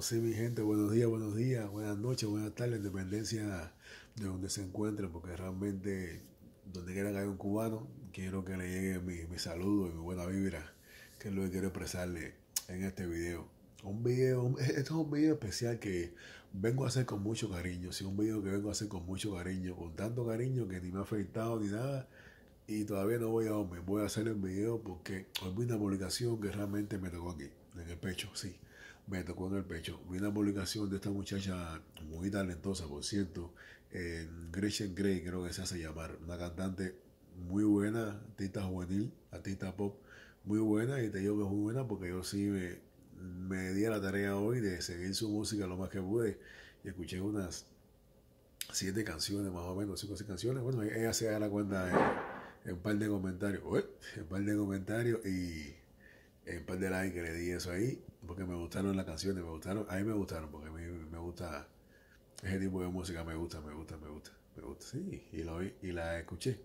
sí, mi gente, buenos días, buenos días, buenas noches, buenas tardes, independencia de donde se encuentren, porque realmente donde quiera que haya un cubano, quiero que le llegue mi, mi saludo y mi buena vibra, que es lo que quiero expresarle en este video. Un video, esto es un video especial que vengo a hacer con mucho cariño, sí, un video que vengo a hacer con mucho cariño, con tanto cariño que ni me ha afectado ni nada, y todavía no voy a dormir, voy a hacer el video porque hoy una publicación que realmente me tocó aquí, en el pecho, sí me tocó en el pecho. Vi una publicación de esta muchacha muy talentosa, por cierto, en Gretchen Gray, creo que se hace llamar, una cantante muy buena, artista juvenil, artista pop, muy buena, y te digo que es muy buena porque yo sí me, di a la tarea hoy de seguir su música lo más que pude y escuché unas siete canciones más o menos, cinco o seis canciones. Bueno, ella se da la cuenta en, un par de comentarios, en un par de comentarios y en eh, un par de likes que le di eso ahí, porque me gustaron las canciones, me gustaron, a mí me gustaron, porque a mí me gusta ese tipo de música, me gusta, me gusta, me gusta, me gusta, sí, y, lo, y la escuché.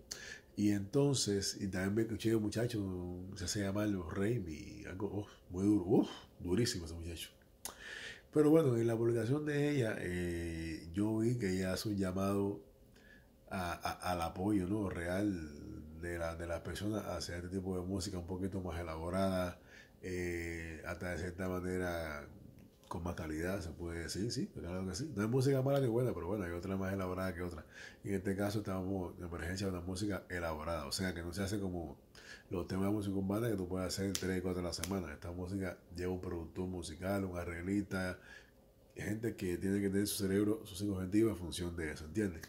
Y entonces, y también me escuché un muchacho, se hace llamar Rey, y algo oh, muy duro, durísimo ese muchacho. Pero bueno, en la publicación de ella, eh, yo vi que ella hace un llamado a, al apoyo ¿no? real de, la, de las personas hacia este tipo de música un poquito más elaborada, eh, hasta de cierta manera con más calidad, se puede decir, sí, pues claro que sí. No hay música mala ni buena, pero bueno, hay otra más elaborada que otra. en este caso estamos en emergencia de una música elaborada, o sea, que no se hace como los temas de música urbana que tú puedes hacer en 3 y 4 de la semana. Esta música lleva un productor musical, un arreglista, gente que tiene que tener su cerebro, sus cinco objetivos en función de eso, ¿entiendes?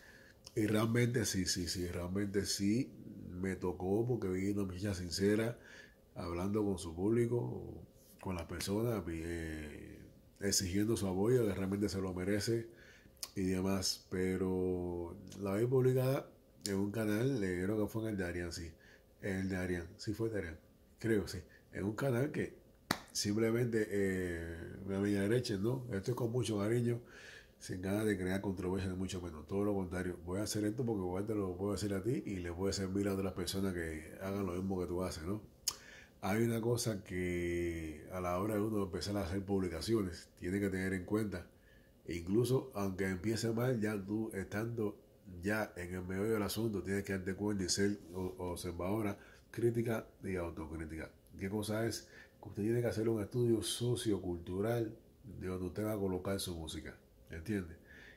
Y realmente sí, sí, sí, realmente sí me tocó porque vi una muchacha sincera hablando con su público, con las personas, eh, exigiendo su apoyo, que realmente se lo merece y demás. Pero la vi publicada en un canal, le creo que fue en el de Arian, sí. El de Arian, sí fue de Arian, creo, sí. En un canal que simplemente eh, me derecha, ¿no? Esto es con mucho cariño, sin ganas de crear controversia ni mucho menos. Todo lo contrario, voy a hacer esto porque igual te lo puedo decir a ti y le puedo servir a otras personas que hagan lo mismo que tú haces, ¿no? Hay una cosa que a la hora de uno empezar a hacer publicaciones, tiene que tener en cuenta, e incluso aunque empiece mal, ya tú estando ya en el medio del asunto, tienes que darte cuenta y ser observadora, crítica y autocrítica. ¿Qué cosa es? Que usted tiene que hacer un estudio sociocultural de donde usted va a colocar su música. ¿Entiende?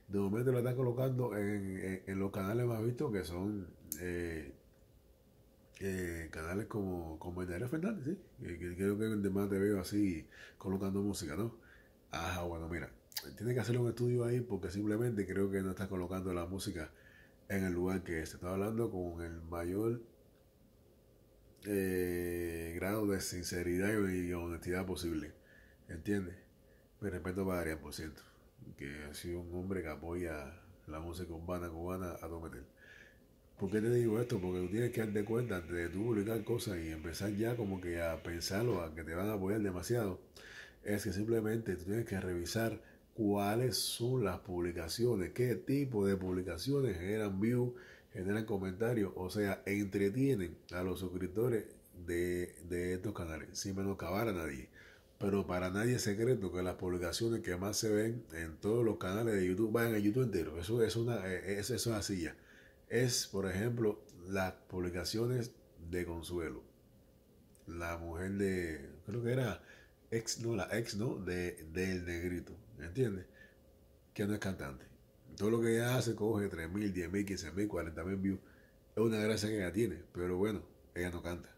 De momento lo están colocando en, los canales más vistos que son eh, canales como, como Fernández, ¿sí? que, creo que el más te veo así colocando música, ¿no? Ajá, bueno, mira, tiene que hacer un estudio ahí porque simplemente creo que no está colocando la música en el lugar que se está hablando con el mayor eh, grado de sinceridad y honestidad posible, ¿entiendes? Me respeto para Adrián, por cierto, que ha sido un hombre que apoya la música cubana cubana a todo ¿Por qué te digo esto? Porque tú tienes que darte cuenta de tú publicar cosas y empezar ya como que a pensarlo, a que te van a apoyar demasiado. Es que simplemente tú tienes que revisar cuáles son las publicaciones, qué tipo de publicaciones generan views, generan comentarios, o sea, entretienen a los suscriptores de, estos canales, sin menoscabar a nadie. Pero para nadie es secreto que las publicaciones que más se ven en todos los canales de YouTube van a YouTube entero. Eso, es una, eh, eso es así ya es, por ejemplo, las publicaciones de Consuelo. La mujer de, creo que era ex, no, la ex, ¿no? De, del negrito, ¿entiendes? Que no es cantante. Todo lo que ella hace coge 3.000, 10.000, 15.000, 40.000 views. Es una gracia que ella tiene, pero bueno, ella no canta.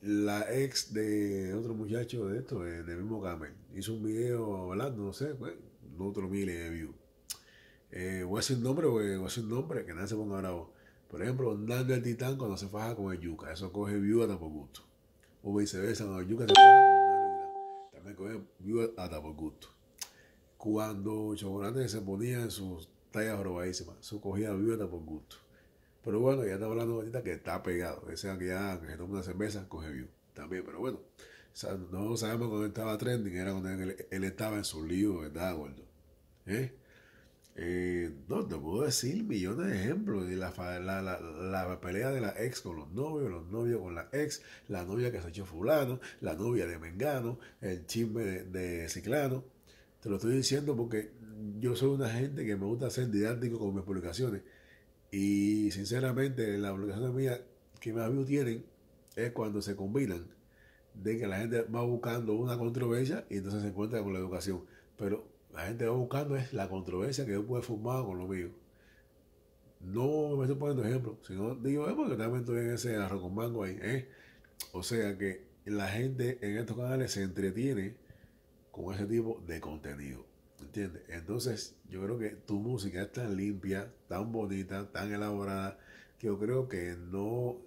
La ex de otro muchacho de esto, del mismo Camel, hizo un video hablando, no sé, pues, otro miles de views. Eh, voy a decir nombre, voy a decir nombre, que nadie se ponga bravo. Por ejemplo, andando el Titán cuando se faja con el yuca, eso coge viuda a por gusto. O viceversa, cuando el yuca se faja con también coge viuda hasta por gusto. Cuando Chocolate se ponía en sus tallas robadísimas, eso cogía viuda a por gusto. Pero bueno, ya está hablando ahorita que está pegado, ese que ya que se toma una cerveza, coge view también, pero bueno. no sabemos cuando estaba trending, era cuando él, él, estaba en su lío, ¿verdad, gordo? ¿Eh? Eh, no, te puedo decir millones de ejemplos. De la, la, pelea de la ex con los novios, los novios con la ex, la novia que se echó fulano, la novia de Mengano, el chisme de, Ciclano. Te lo estoy diciendo porque yo soy una gente que me gusta ser didáctico con mis publicaciones. Y sinceramente, las publicaciones mías que más views tienen es cuando se combinan de que la gente va buscando una controversia y entonces se encuentra con la educación. Pero la gente va buscando es la controversia que yo puedo formar con lo mío. No me estoy poniendo ejemplo, sino digo, es porque también estoy en ese arroz con mango ahí. ¿eh? O sea que la gente en estos canales se entretiene con ese tipo de contenido. ¿Entiendes? Entonces, yo creo que tu música es tan limpia, tan bonita, tan elaborada, que yo creo que no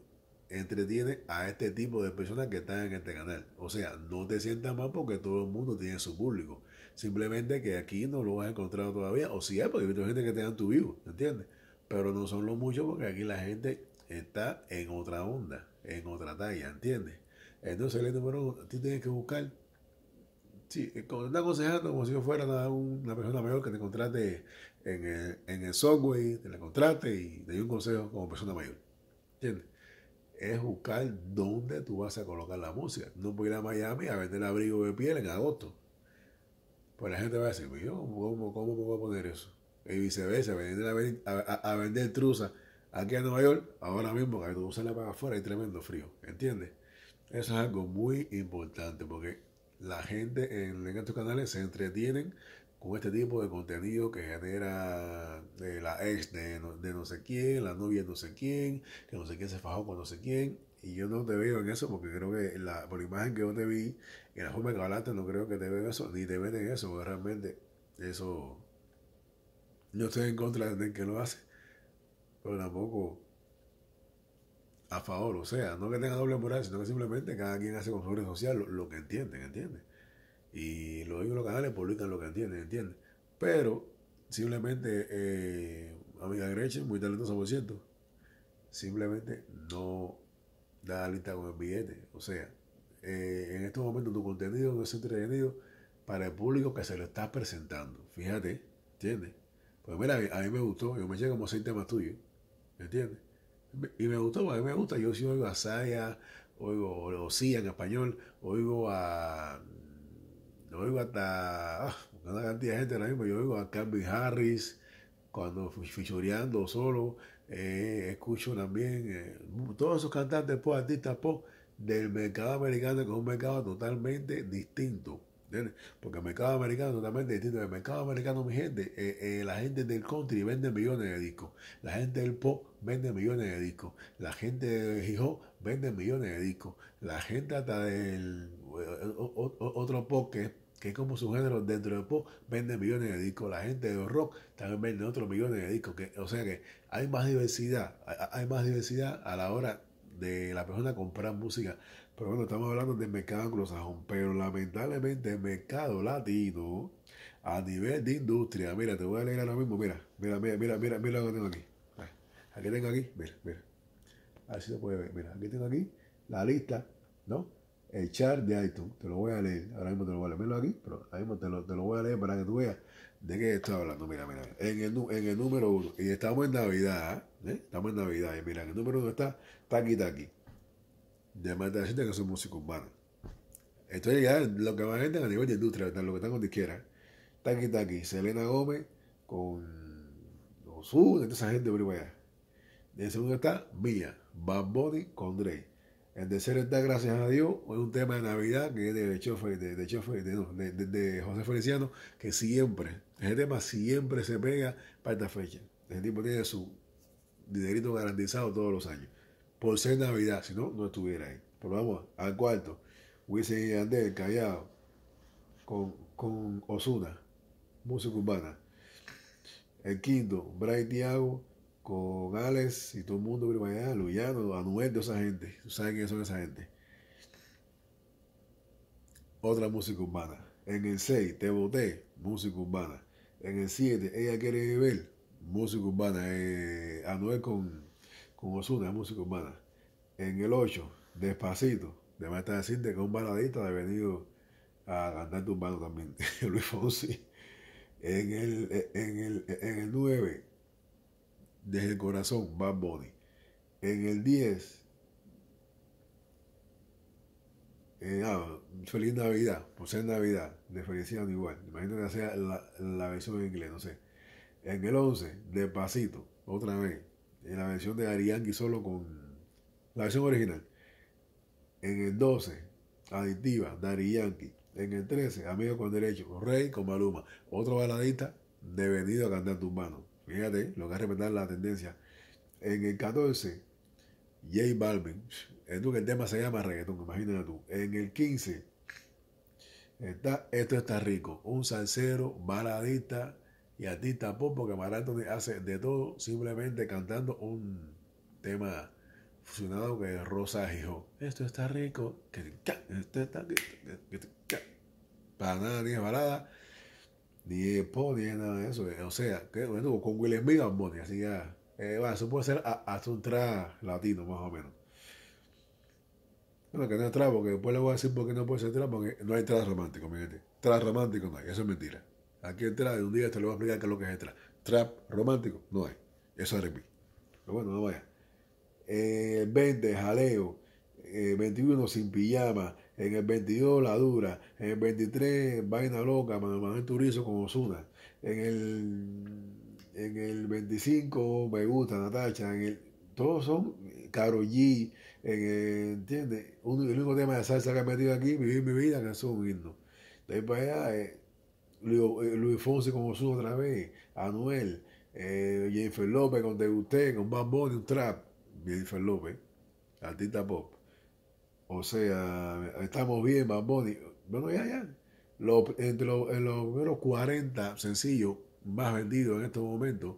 entretiene a este tipo de personas que están en este canal. O sea, no te sientas mal porque todo el mundo tiene su público. Simplemente que aquí no lo has encontrado todavía. O si es, porque hay gente que te dan tu vivo, ¿entiendes? Pero no son los muchos porque aquí la gente está en otra onda, en otra talla, ¿entiendes? Entonces el número tú tienes que buscar. Sí, está aconsejando como si yo fuera una persona mayor que te contrate en el, en el software, te la contrate y te dio un consejo como persona mayor. ¿Entiendes? es buscar dónde tú vas a colocar la música. No puedo ir a Miami a vender abrigo de piel en agosto. Pues la gente va a decir, yo, ¿cómo, me voy a poner eso? Y viceversa, a, vender truza aquí en Nueva York, ahora mismo, que tú sales para afuera, hay tremendo frío, ¿entiendes? Eso es algo muy importante porque la gente en, estos canales se entretienen con este tipo de contenido que genera de eh, la ex de no, de no sé quién, la novia de no sé quién, que no sé quién se fajó con no sé quién. Y yo no te veo en eso porque creo que la, por la imagen que yo te vi, en la forma que hablaste, no creo que te en eso, ni te ven en eso, porque realmente eso. No estoy en contra de que lo hace, pero tampoco a favor. O sea, no que tenga doble moral, sino que simplemente cada quien hace con su red social lo, que entiende, ¿entiendes? Y los digo los canales publican lo que entienden, ¿entiendes? Pero simplemente, eh, amiga Gretchen, muy talentosa por cierto, simplemente no da lista con el billete. O sea, eh, en estos momentos tu contenido no es entretenido para el público que se lo está presentando. Fíjate, ¿entiendes? Pues mira, a mí me gustó, yo me eché como seis temas tuyos, ¿entiendes? Y me gustó, a mí me gusta, yo sí oigo a Saya, oigo a sí en español, oigo a oigo hasta ah, una cantidad de gente ahora mismo, yo oigo a Calvin Harris cuando fichureando solo, eh, escucho también eh, todos esos cantantes pues, artistas pop del mercado americano, que es un mercado totalmente distinto. Porque el mercado americano es totalmente distinto. El mercado americano, mi gente, eh, la gente del country vende millones de discos. La gente del pop vende millones de discos. La gente de hip vende millones de discos. La gente hasta del otro pop que es como su género dentro del pop, vende millones de discos. La gente de rock también vende otros millones de discos. Que, o sea que hay más diversidad, hay, más diversidad a la hora de la persona comprar música. Pero bueno, estamos hablando del mercado anglosajón, pero lamentablemente el mercado latino a nivel de industria, mira, te voy a leer ahora mismo, mira, mira, mira, mira, mira, mira lo que tengo aquí. Ah, aquí tengo aquí, mira, mira. Así se puede ver, mira, aquí tengo aquí la lista, ¿no? el echar de iTunes. Te lo voy a leer. Ahora mismo te lo voy a leer. míralo aquí, pero ahora mismo te lo, lo, voy a leer para que tú veas de qué estoy hablando. Mira, mira. En el, en el número uno. Y estamos en Navidad. ¿eh? Estamos en Navidad. Y mira, en el número uno está Taki Taki. De más de la gente que son músicos urbanos. Esto es ya lo que más gente a nivel de industria, lo que están con disquera. Taki Taki, Selena Gómez con los toda esa gente por en el segundo está Mía, Bad Bunny con Drake. El deseo está gracias a Dios. es un tema de Navidad que es de de, José Feliciano, que siempre, ese tema siempre se pega para esta fecha. Ese tipo tiene su dinerito garantizado todos los años. Por ser Navidad, si no, no estuviera ahí. Pero vamos al cuarto. Wilson y Andel, callado, con, con Osuna, música urbana. El quinto, Bray Tiago con Alex y todo el mundo por Luyano, Anuel, de esa gente. ¿Saben quiénes son esa gente? Otra música urbana. En el 6, Te Boté, música urbana. En el 7, Ella Quiere vivir, música urbana. Eh, Anuel con, con Osuna, música urbana. En el 8, Despacito, de Marta de Cintia, que es un baladista de venido a cantar urbano también, Luis Fonsi. En el, en el, en el 9, desde el corazón, Bad Bunny. En el 10, eh, ah, Feliz Navidad, por ser Navidad, de felicidad igual. Imagínate que sea la, versión en inglés, no sé. En el 11, Despacito, otra vez. En la versión de Yankee solo con la versión original. En el 12, Adictiva, Dari Yankee. En el 13, Amigo con Derecho, Rey con Maluma. Otro baladista de venido a cantar tus manos. Fíjate lo que es respetar la tendencia. En el 14, J Balvin. Esto que el tema se llama reggaetón, imagínate tú. En el 15, está, esto está rico. Un salsero, baladita y a ti tampoco, porque Maratoni hace de todo simplemente cantando un tema fusionado que es Rosa dijo, Esto está rico. Para nada ni es balada ni EPO, ni nada de eso. O sea, que, con Will Smith Moni así ya. Eh, eso puede ser hasta un tras latino, más o menos. Bueno, que no es trap, porque después le voy a decir por qué no puede ser trap, porque no hay tras romántico, mi gente. romántico no hay, eso es mentira. Aquí entra de un día te lo voy a explicar qué es lo que es el tra. Trap romántico no hay, eso es R&B. Pero bueno, no vaya. Eh, 20, jaleo. 21, eh, sin pijama en el 22 La Dura, en el 23 Vaina Loca, Manuel Turizo con Osuna, en el, en el 25 Me Gusta Natacha, en el, todos son Caro G, ¿entiendes? el único tema de salsa que ha metido aquí, Vivir mi vida, que es un De para allá, eh, Luis, eh, Luis, Fonsi con Osuna otra vez, Anuel, eh, Jennifer López con Degusté, con Bambón, y un trap, Jennifer López, artista pop. O sea, estamos bien, más Bueno, ya, ya. entre los, en los primeros 40 sencillos más vendidos en estos momentos,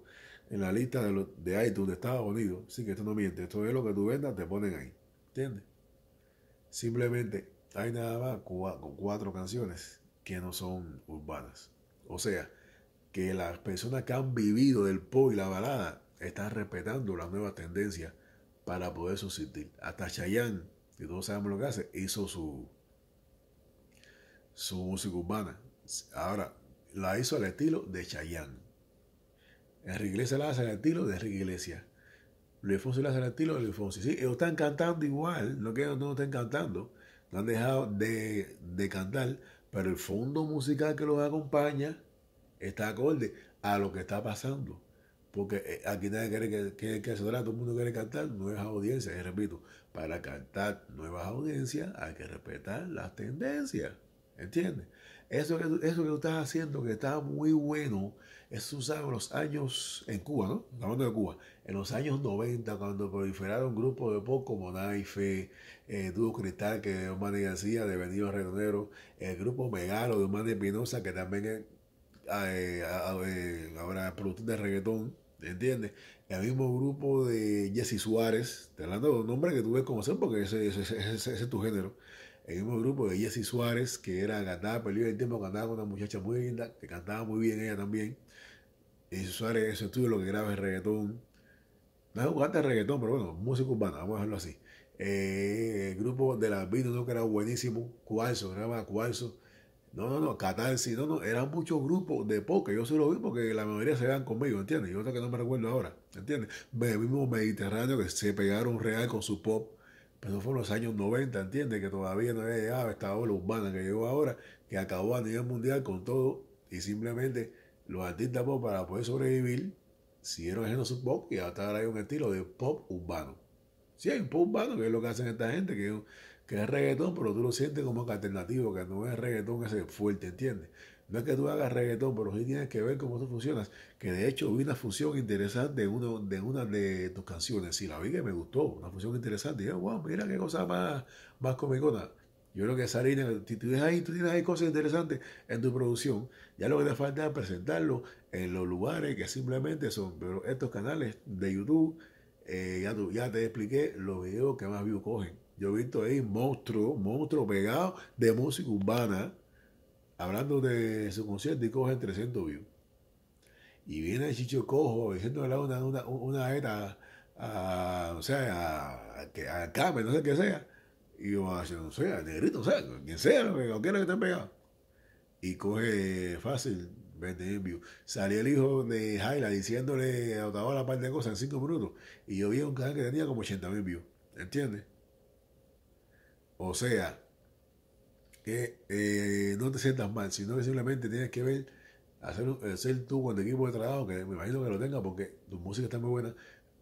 en la lista de, de iTunes de Estados Unidos, sí que esto no miente, esto es lo que tú vendas, te ponen ahí. ¿Entiendes? Simplemente hay nada más cuatro, cuatro canciones que no son urbanas. O sea, que las personas que han vivido del pop y la balada están respetando las nueva tendencia para poder subsistir. Hasta Chayanne si todos sabemos lo que hace, hizo su, su música urbana. Ahora, la hizo al estilo de Chayanne. Enrique Iglesias la hace al estilo de Enrique Iglesias. Luis Fonsi la hace al estilo de Luis Fonsi. Sí, ellos están cantando igual, no que no estén cantando. No han dejado de cantar, pero el fondo musical que los acompaña está acorde a lo que está pasando. Porque eh, aquí nadie quiere que, que, que todo el mundo quiere cantar nuevas audiencias. Y repito, para cantar nuevas audiencias hay que respetar las tendencias. ¿Entiendes? Eso que, tú, eso que tú estás haciendo, que está muy bueno, eso usaba en los años en Cuba, ¿no? Hablando de Cuba, en los años 90, cuando proliferaron grupos de pop como Naife, eh, Dúo Cristal, que es Omar García, de Benito Redonero, el grupo Megalo de Omar Espinosa, que también es ah, eh, ah, eh, ahora productor de reggaetón, ¿Entiendes? El mismo grupo de Jesse Suárez, te hablando de un nombre que tuve que conocer porque ese, ese, es tu género. El mismo grupo de Jesse Suárez, que era cantaba peligro el tiempo, cantaba con una muchacha muy linda, que cantaba muy bien ella también. Jesse Suárez, eso tuyo, lo que graba es reggaetón. No es un cantante de reggaetón, pero bueno, música urbana, vamos a dejarlo así. Eh, el grupo de las vinos ¿no? que era buenísimo, Cuarzo, graba Cuarzo no, no, no, Catarsis, no, no, eran muchos grupos de que yo solo lo vi porque la mayoría se vean conmigo, ¿entiendes? Yo que no me recuerdo ahora, ¿entiendes? mismo Mediterráneo que se pegaron real con su pop, pero fueron los años 90, ¿entiendes? Que todavía no había llegado esta ola urbana que llegó ahora, que acabó a nivel mundial con todo y simplemente los artistas pop para poder sobrevivir siguieron haciendo su pop y hasta ahora hay un estilo de pop urbano. Sí, hay un pop urbano que es lo que hacen esta gente, que es un, que es reggaetón, pero tú lo sientes como alternativo, que no es reggaetón ese fuerte, ¿entiendes? No es que tú hagas reggaetón, pero sí tienes que ver cómo tú funcionas. Que de hecho vi una función interesante de una de, una de tus canciones. si la vi que me gustó, una función interesante. Y yo, wow, mira qué cosa más, más comicona. Yo creo que Sarina, tú tienes ahí, tú tienes ahí cosas interesantes en tu producción. Ya lo que te falta es presentarlo en los lugares que simplemente son pero estos canales de YouTube eh, ya, te expliqué los videos que más views cogen. Yo he visto ahí monstruos, monstruo pegado de música urbana, hablando de su concierto y cogen 300 views. Y viene el Chicho Cojo diciéndole una, una, una era a, o sea, a, no sé qué sea. Y yo, a, ah, no sé, Negrito, o sea, quien sea, lo que quiera que esté pegado. Y coge fácil views. Salió el hijo de Jaila diciéndole a Otavola la parte de cosas en cinco minutos. Y yo vi un canal que tenía como 80 mil views. ¿Entiendes? O sea, que eh, no te sientas mal, sino que simplemente tienes que ver, hacer, hacer eh, tú con equipo de trabajo, que me imagino que lo tenga porque tu música está muy buena.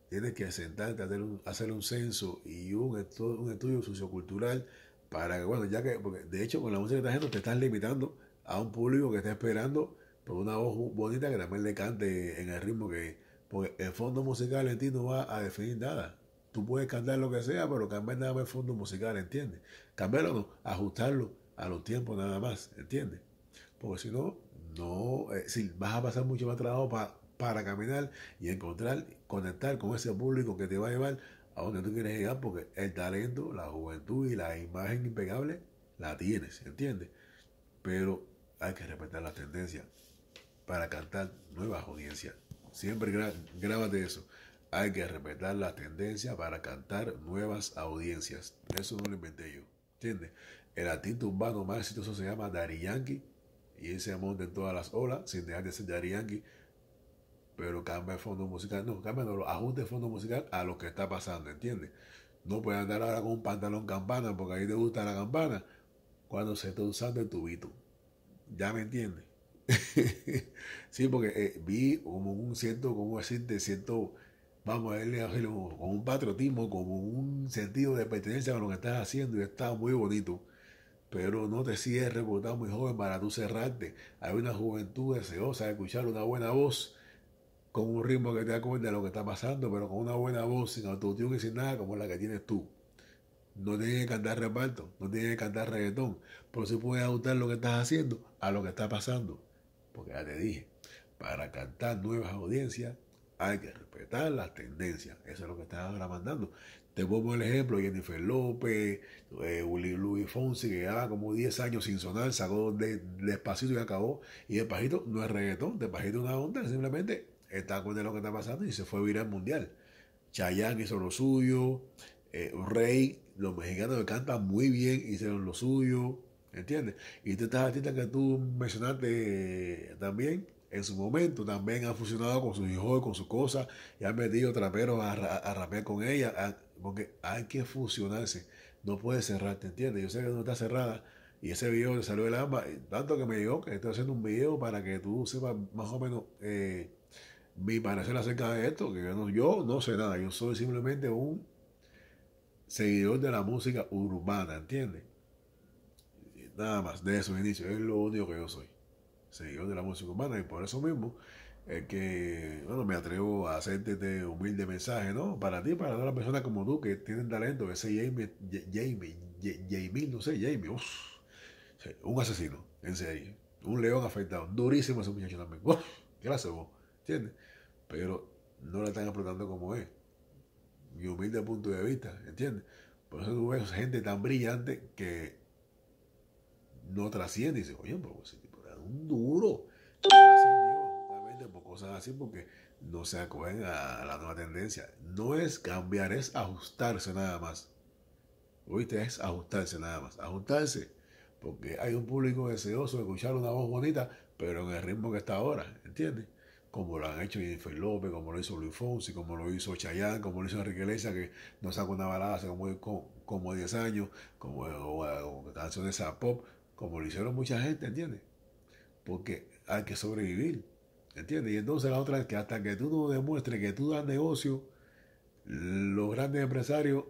Tienes que sentarte, hacer un, hacer un censo y un, estudio, un estudio sociocultural para que, bueno, ya que, porque de hecho con la música que estás haciendo te estás limitando a un público que está esperando pero una voz bonita que también le cante en el ritmo que, porque el fondo musical en ti no va a definir nada. Tú puedes cantar lo que sea, pero cambiar nada más el fondo musical, ¿entiendes? Cambiarlo no, ajustarlo a los tiempos nada más, ¿entiendes? Porque si no, no, eh, si vas a pasar mucho más trabajo para para caminar y encontrar, conectar con ese público que te va a llevar a donde tú quieres llegar, porque el talento, la juventud y la imagen impecable la tienes, ¿entiendes? Pero hay que respetar las tendencias para cantar nuevas audiencias. Siempre graba grábate eso. Hay que respetar la tendencia para cantar nuevas audiencias. Eso no lo inventé yo. ¿Entiendes? El actitud urbano más exitoso se llama Dari Yankee. Y él se monta en todas las olas sin dejar de ser Dari Yankee. Pero cambia el fondo musical. No, cambia, no, ajuste el fondo musical a lo que está pasando. ¿Entiendes? No puedes andar ahora con un pantalón campana porque ahí te gusta la campana. Cuando se está usando el tubito. ¿Ya me entiendes? sí, porque eh, vi como un cierto como decirte siento, vamos a verle con un patriotismo, como un sentido de pertenencia a lo que estás haciendo y está muy bonito. Pero no te cierres porque estás muy joven para tú cerrarte. Hay una juventud deseosa de escuchar una buena voz con un ritmo que te acuerde a lo que está pasando, pero con una buena voz, sin autotune y sin nada como la que tienes tú. No tienes que cantar reparto, no tienes que cantar reggaetón, pero sí puedes adaptar lo que estás haciendo a lo que está pasando porque ya te dije, para cantar nuevas audiencias hay que respetar las tendencias. Eso es lo que están ahora mandando. Te pongo el ejemplo, Jennifer López, eh, Luis Fonsi, que llevaba como 10 años sin sonar, sacó despacito y acabó. Y despacito no es reggaetón, despacito es una onda, simplemente está con lo que está pasando y se fue viral mundial. Chayanne hizo lo suyo, eh, Rey, los mexicanos que cantan muy bien hicieron lo suyo. ¿Entiendes? Y estas artistas que tú mencionaste eh, también, en su momento, también han fusionado con sus hijos, con sus cosas, y han metido traperos a, a, rapear con ella, porque hay que fusionarse, no puedes te ¿entiendes? Yo sé que no está cerrada, y ese video le salió del alma, tanto que me dijo que estoy haciendo un video para que tú sepas más o menos eh, mi parecer acerca de esto, que yo yo no sé nada, yo soy simplemente un seguidor de la música urbana, ¿entiendes? Nada más, de eso, inicio. Es lo único que yo soy. Seguidor de la música humana y por eso mismo es que, bueno, me atrevo a hacerte este humilde mensaje, ¿no? Para ti, para todas las personas como tú que tienen talento, ese Jamie, Jamie, Jamie, no sé, Jamie, un asesino, en serio. Un león afectado, durísimo ese muchacho también. gracias vos, ¿entiendes? Pero no la están explotando como es. Mi humilde punto de vista, ¿entiendes? Por eso tú ves gente tan brillante que no trasciende. Y dice, oye, pero ese tipo era un duro. por cosas así porque no se acogen a la nueva tendencia. No es cambiar, es ajustarse nada más. ¿Oíste? Es ajustarse nada más. Ajustarse. Porque hay un público deseoso de escuchar una voz bonita, pero en el ritmo que está ahora, ¿entiendes? Como lo han hecho Jennifer López, como lo hizo Luis Fonsi, como lo hizo Chayanne, como lo hizo Enrique Iglesias, que no sacó una balada hace como, 10 años, como, como canciones a pop, como lo hicieron mucha gente, ¿entiendes? Porque hay que sobrevivir, ¿entiendes? Y entonces la otra es que hasta que tú no demuestres que tú das negocio, los grandes empresarios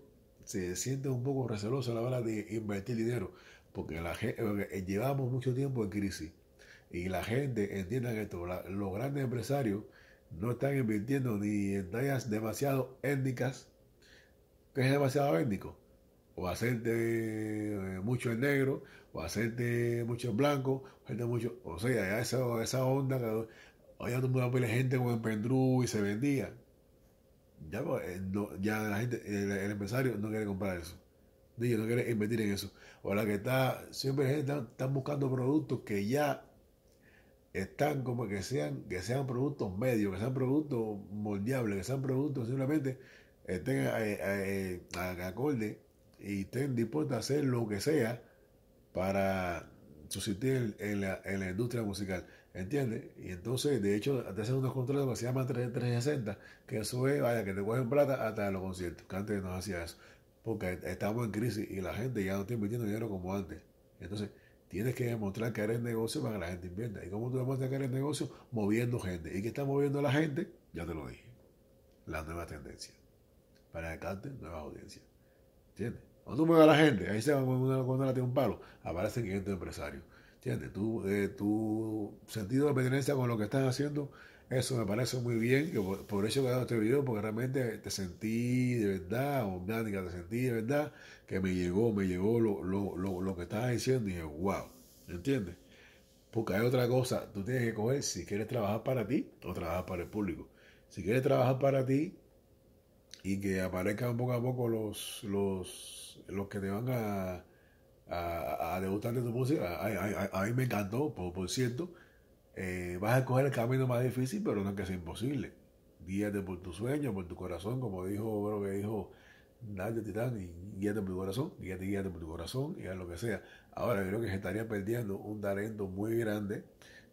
se sienten un poco recelosos a la hora de invertir dinero, porque la eh, llevamos mucho tiempo en crisis y la gente entienda que los grandes empresarios no están invirtiendo ni en tareas demasiado étnicas, que es demasiado étnico o hacerte eh, mucho en negro, o hacerte mucho en blanco, o mucho, o sea, ya esa, esa onda, que, allá no me gente con el pendrú y se vendía. Ya, pues, eh, la gente, el, empresario no quiere comprar eso. no quiere invertir en eso. O la que está, siempre gente están buscando productos que ya están como que sean, que sean productos medios, que sean productos moldeables, que sean productos simplemente estén a, eh, acorde y estén dispuestos a hacer lo que sea para subsistir en la, industria musical. ¿Entiendes? Y entonces, de hecho, te hacer unos contratos que se llaman 360, que eso es, vaya, que te cogen plata hasta los conciertos, que antes no hacía eso, porque estamos en crisis y la gente ya no está invirtiendo dinero como antes. Entonces, tienes que demostrar que eres negocio para que la gente invierta. ¿Y cómo tú demuestras que eres negocio? Moviendo gente. ¿Y qué está moviendo la gente? Ya te lo dije. la nueva tendencia Para que nuevas audiencias. ¿Entiendes? Cuando tú me a la gente, ahí se va cuando la tiene un palo, aparece 500 empresarios. ¿Entiendes? Tu, eh, tu sentido de pertenencia con lo que estás haciendo, eso me parece muy bien, por, eso he dado este video, porque realmente te sentí de verdad, orgánica, te sentí de verdad, que me llegó, me llegó lo, lo, lo que estabas diciendo y dije, wow, ¿entiendes? Porque hay otra cosa, tú tienes que coger si quieres trabajar para ti o trabajar para el público. Si quieres trabajar para ti, y que aparezcan poco a poco los, los, los que te van a, a, degustar de tu música. A, mí me encantó, por, por cierto. Eh, vas a escoger el camino más difícil, pero no que sea imposible. Guíate por tu sueño, por tu corazón, como dijo, creo que dijo Nadia Titán, guíate por tu corazón, guíate, guíate por tu corazón, y a lo que sea. Ahora creo que se estaría perdiendo un talento muy grande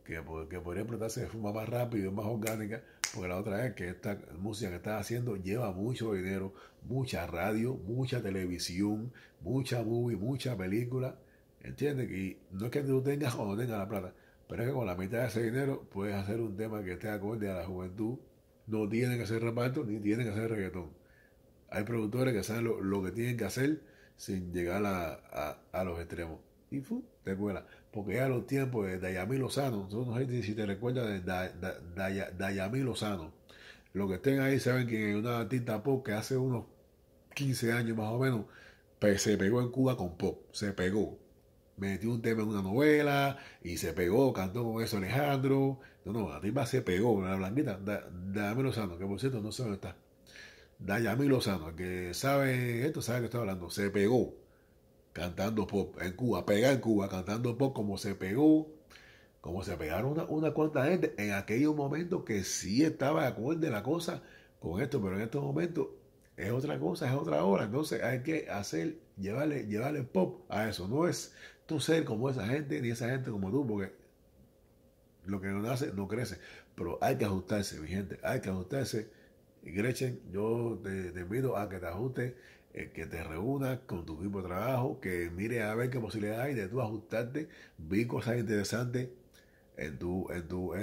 que, que podría explotarse de forma más rápida, más orgánica, porque la otra es que esta música que estás haciendo lleva mucho dinero, mucha radio, mucha televisión, mucha movie, mucha película. ¿Entiendes? Y no es que tú tengas o no tengas la plata, pero es que con la mitad de ese dinero puedes hacer un tema que esté acorde a la juventud. No tienen que hacer reparto ni tiene que hacer reggaetón. Hay productores que saben lo, que tienen que hacer sin llegar a, los extremos. Y fu, te cuela porque ya los tiempos de Dayamí Lozano. no sé si te recuerdas de Lozano. Los que estén ahí saben que es una artista pop que hace unos 15 años más o menos se pegó en Cuba con pop. Se pegó. Metió un tema en una novela y se pegó, cantó con eso Alejandro. No, no, la tipa se pegó, la blanquita. Lozano, que por cierto no sé dónde está. Dayamí Lozano, que sabe esto, sabe que estoy hablando. Se pegó cantando pop en Cuba, pega en Cuba, cantando pop como se pegó, como se pegaron una, una cuanta gente en aquellos momentos que sí estaba de acuerdo la cosa con esto, pero en estos momentos es otra cosa, es otra hora. Entonces hay que hacer, llevarle, llevarle pop a eso. No es tú ser como esa gente, ni esa gente como tú, porque lo que no nace no crece. Pero hay que ajustarse, mi gente, hay que ajustarse. Y Gretchen, yo te, te invito a que te ajustes eh, que te reúnas con tu equipo de trabajo, que mire a ver qué posibilidades hay de tú ajustarte, vi cosas interesantes en tu, en tu,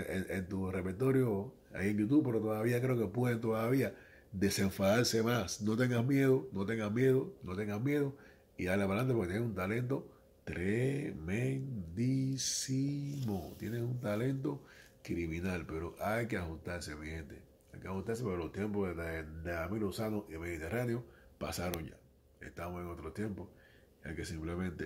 repertorio ahí en YouTube, pero todavía creo que pueden todavía desenfadarse más. No tengas miedo, no tengas miedo, no tengas miedo y dale para adelante porque tienes un talento tremendísimo. Tienes un talento criminal, pero hay que ajustarse, mi gente. Hay que ajustarse por los tiempos de Damián Lozano y Mediterráneo pasaron ya. Estamos en otro tiempo hay que simplemente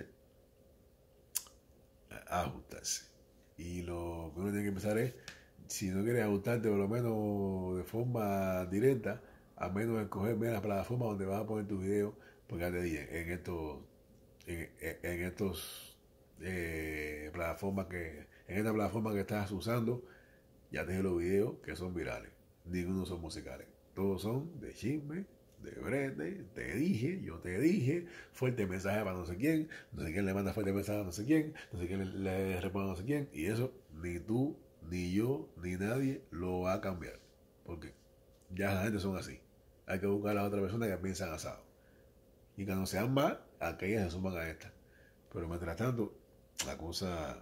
eh, ajustarse. Y lo que uno tiene que empezar es, si no quieres ajustarte por lo menos de forma directa, al menos escoger bien la plataforma donde vas a poner tus videos, porque ya te dije, en estos, en, estos eh, plataformas que, en esta plataforma que estás usando, ya te dije los videos que son virales. Ninguno son musicales. Todos son de chisme, de Brete, te dije, yo te dije, fuerte mensaje para no sé quién, no sé quién le manda fuerte mensaje a no sé quién, no sé quién le, responde a no sé quién, y eso ni tú, ni yo, ni nadie lo va a cambiar, porque ya la gente son así. Hay que buscar a la otra persona que han asado. Y cuando sean más, aquellas se suman a esta. Pero mientras tanto, la cosa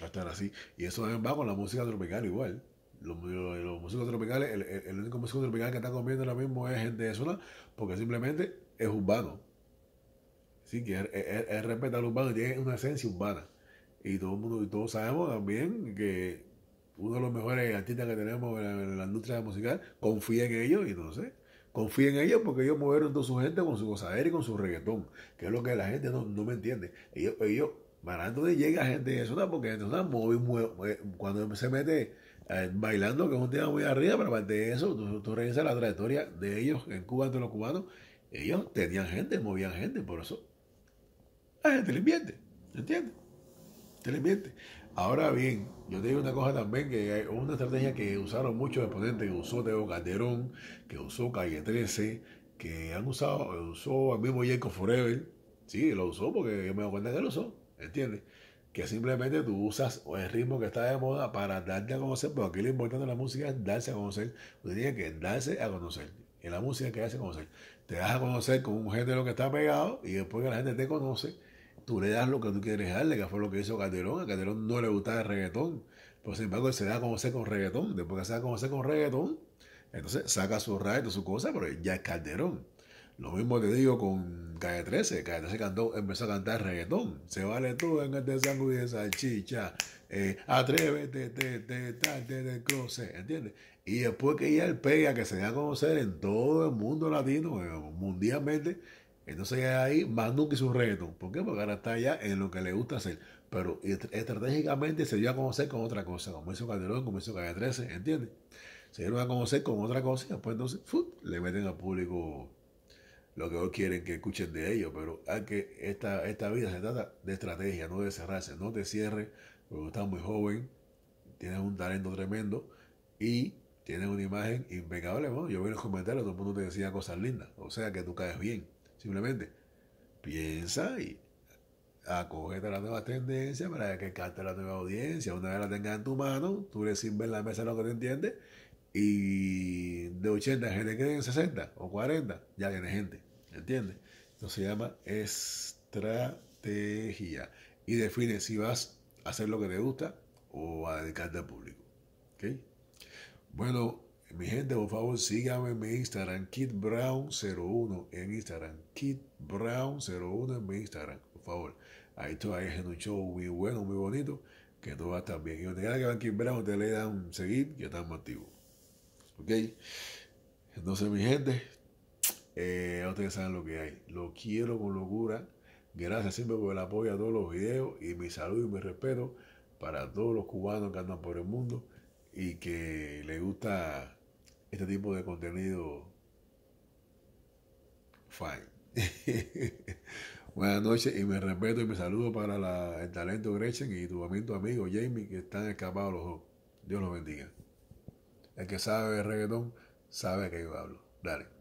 va a estar así. Y eso va con la música tropical igual los, músicos tropicales, el, único músico tropical que está comiendo ahora mismo es gente de zona, porque simplemente es urbano. Sí, que es, respeta respetar al urbano, tiene una esencia urbana. Y todo mundo, y todos sabemos también que uno de los mejores artistas que tenemos en la, industria musical confía en ellos y no sé. Confía en ellos porque ellos movieron toda su gente con su gozadera y con su reggaetón, que es lo que la gente no, me entiende. Ellos, ellos, donde llega gente de zona porque de cuando se mete eh, bailando, que es un tema muy arriba, pero aparte de eso, tú, revisas la trayectoria de ellos en Cuba, de los cubanos, ellos tenían gente, movían gente, por eso la gente le invierte, ¿entiendes? Te le invierte. Ahora bien, yo te digo una cosa también, que es una estrategia que usaron muchos exponentes, que usó Teo Calderón, que usó Calle 13, que han usado, usó al mismo Jacob Forever, sí, lo usó porque yo me doy cuenta que lo usó, ¿entiendes? que simplemente tú usas el ritmo que está de moda para darte a conocer, porque aquí lo importante de la música es darse a conocer. Usted que darse a conocer. En la música que darse a conocer. Te das a conocer con un género que está pegado y después que la gente te conoce, tú le das lo que tú quieres darle, que fue lo que hizo Calderón. A Calderón no le gustaba el reggaetón, pero sin embargo se da a conocer con reggaetón. Después que se da a conocer con reggaetón, entonces saca su radio, su cosa, pero ya es Calderón. Lo mismo te digo con Calle 13. Calle 13 cantó, empezó a cantar reggaetón. Se vale todo en este sándwich de salchicha. Eh, atrévete, te, te, te, te, te ¿entiendes? Y después que ya él pega, que se da a conocer en todo el mundo latino, eh, mundialmente, entonces ya ahí más nunca hizo reggaetón. ¿Por qué? Porque ahora está ya en lo que le gusta hacer. Pero estratégicamente se dio a conocer con otra cosa, como hizo Calderón, como hizo Calle 13, ¿entiendes? Se dieron a conocer con otra cosa y después entonces le meten al público lo que hoy quieren que escuchen de ellos, pero hay que esta, esta vida se trata de estrategia, no de cerrarse, no te cierres, porque estás muy joven, tienes un talento tremendo y tienes una imagen impecable. yo vi en los comentarios, todo el mundo te decía cosas lindas, o sea que tú caes bien, simplemente piensa y acogete a las nuevas tendencias para que a la nueva audiencia. Una vez la tengas en tu mano, tú eres sin ver la mesa lo que te entiendes y de 80 gente que en 60 o 40, ya viene gente, ¿entiendes? Entonces se llama estrategia y define si vas a hacer lo que te gusta o a dedicarte al público. Bueno, mi gente, por favor, síganme en mi Instagram, kitbrown 01 en Instagram, kitbrown 01 en mi Instagram, por favor. Ahí estoy en un show muy bueno, muy bonito, que todo va a bien. Y donde quiera que van Brown, te le dan seguir, que estamos activos. ¿Ok? Entonces, mi gente, eh, ustedes saben lo que hay. Lo quiero con locura. Gracias siempre por el apoyo a todos los videos y mi saludo y mi respeto para todos los cubanos que andan por el mundo y que les gusta este tipo de contenido. Fine. Buenas noches y me respeto y me saludo para el talento Gretchen y tu amigo, amigo Jamie que están escapados los dos. Dios los bendiga. El que sabe de reggaetón sabe que yo hablo. Dale.